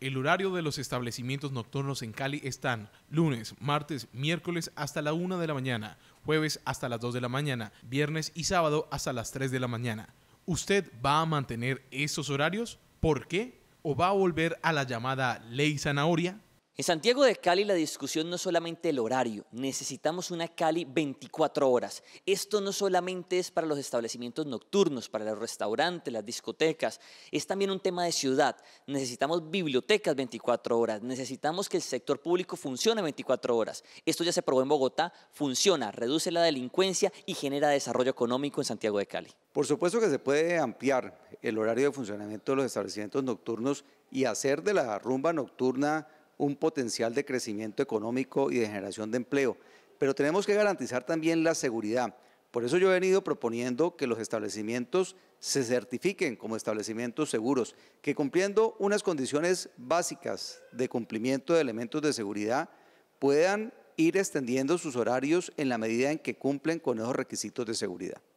El horario de los establecimientos nocturnos en Cali están lunes, martes, miércoles hasta la 1 de la mañana, jueves hasta las 2 de la mañana, viernes y sábado hasta las 3 de la mañana. ¿Usted va a mantener esos horarios? ¿Por qué? ¿O va a volver a la llamada ley zanahoria? En Santiago de Cali la discusión no es solamente el horario, necesitamos una Cali 24 horas. Esto no solamente es para los establecimientos nocturnos, para los restaurantes, las discotecas, es también un tema de ciudad. Necesitamos bibliotecas 24 horas, necesitamos que el sector público funcione 24 horas. Esto ya se probó en Bogotá, funciona, reduce la delincuencia y genera desarrollo económico en Santiago de Cali. Por supuesto que se puede ampliar el horario de funcionamiento de los establecimientos nocturnos y hacer de la rumba nocturna un potencial de crecimiento económico y de generación de empleo, pero tenemos que garantizar también la seguridad. Por eso yo he venido proponiendo que los establecimientos se certifiquen como establecimientos seguros, que cumpliendo unas condiciones básicas de cumplimiento de elementos de seguridad puedan ir extendiendo sus horarios en la medida en que cumplen con esos requisitos de seguridad.